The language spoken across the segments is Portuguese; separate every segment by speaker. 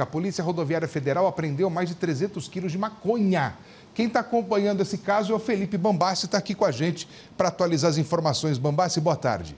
Speaker 1: A Polícia Rodoviária Federal apreendeu mais de 300 quilos de maconha. Quem está acompanhando esse caso é o Felipe Bambassi, está aqui com a gente para atualizar as informações. Bambassi, boa tarde.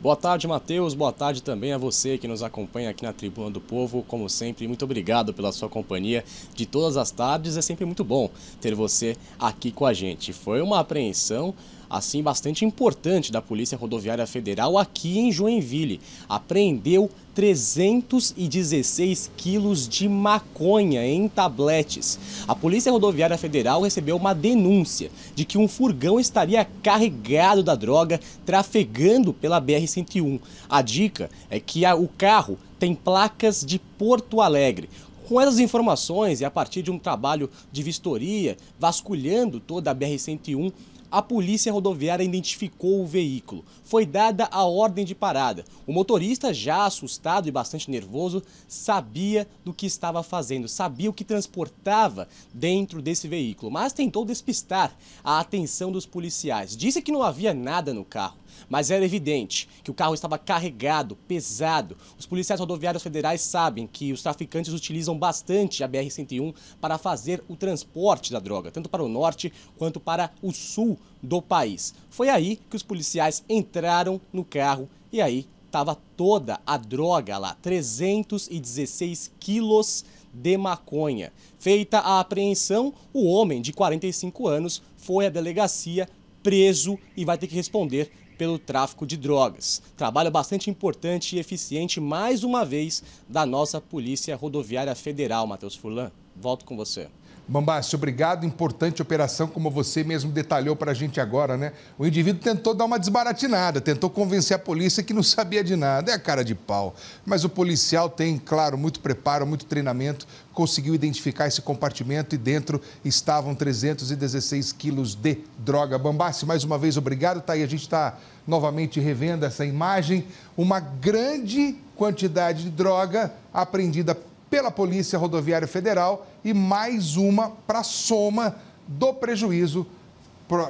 Speaker 2: Boa tarde, Matheus. Boa tarde também a você que nos acompanha aqui na Tribuna do Povo. Como sempre, muito obrigado pela sua companhia de todas as tardes. É sempre muito bom ter você aqui com a gente. Foi uma apreensão assim bastante importante da Polícia Rodoviária Federal aqui em Joinville. Apreendeu 316 quilos de maconha em tabletes. A Polícia Rodoviária Federal recebeu uma denúncia de que um furgão estaria carregado da droga trafegando pela BR-101. A dica é que o carro tem placas de Porto Alegre. Com essas informações e a partir de um trabalho de vistoria, vasculhando toda a BR-101, a polícia rodoviária identificou o veículo. Foi dada a ordem de parada. O motorista, já assustado e bastante nervoso, sabia do que estava fazendo, sabia o que transportava dentro desse veículo, mas tentou despistar a atenção dos policiais. Disse que não havia nada no carro, mas era evidente que o carro estava carregado, pesado. Os policiais rodoviários federais sabem que os traficantes utilizam bastante a BR-101 para fazer o transporte da droga, tanto para o norte quanto para o sul do país. Foi aí que os policiais entraram no carro e aí estava toda a droga lá, 316 quilos de maconha. Feita a apreensão, o homem de 45 anos foi à delegacia preso e vai ter que responder pelo tráfico de drogas. Trabalho bastante importante e eficiente, mais uma vez, da nossa Polícia Rodoviária Federal, Matheus Furlan. Volto com você.
Speaker 1: Bambassi, obrigado. Importante operação, como você mesmo detalhou para a gente agora, né? O indivíduo tentou dar uma desbaratinada, tentou convencer a polícia que não sabia de nada. É a cara de pau. Mas o policial tem, claro, muito preparo, muito treinamento, conseguiu identificar esse compartimento e dentro estavam 316 quilos de droga. Bambassi, mais uma vez, obrigado. Tá aí, a gente está novamente revendo essa imagem. Uma grande quantidade de droga apreendida pela Polícia Rodoviária Federal e mais uma para a soma do prejuízo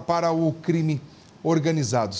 Speaker 1: para o crime organizado.